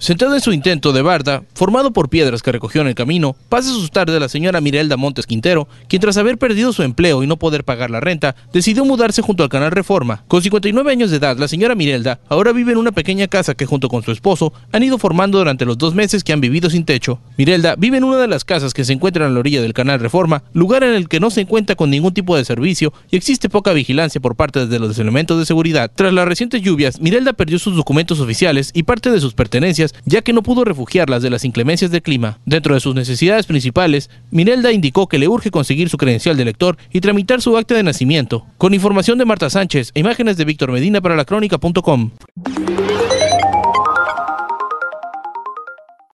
Sentado en su intento de barda, formado por piedras que recogió en el camino, pasa sus tardes la señora Mirelda Montes Quintero, quien tras haber perdido su empleo y no poder pagar la renta, decidió mudarse junto al canal Reforma. Con 59 años de edad, la señora Mirelda ahora vive en una pequeña casa que junto con su esposo han ido formando durante los dos meses que han vivido sin techo. Mirelda vive en una de las casas que se encuentran a la orilla del canal Reforma, lugar en el que no se encuentra con ningún tipo de servicio y existe poca vigilancia por parte de los elementos de seguridad. Tras las recientes lluvias, Mirelda perdió sus documentos oficiales y parte de sus pertenencias ya que no pudo refugiarlas de las inclemencias del clima. Dentro de sus necesidades principales, Mirelda indicó que le urge conseguir su credencial de lector y tramitar su acta de nacimiento. Con información de Marta Sánchez e imágenes de Víctor Medina para la crónica.com.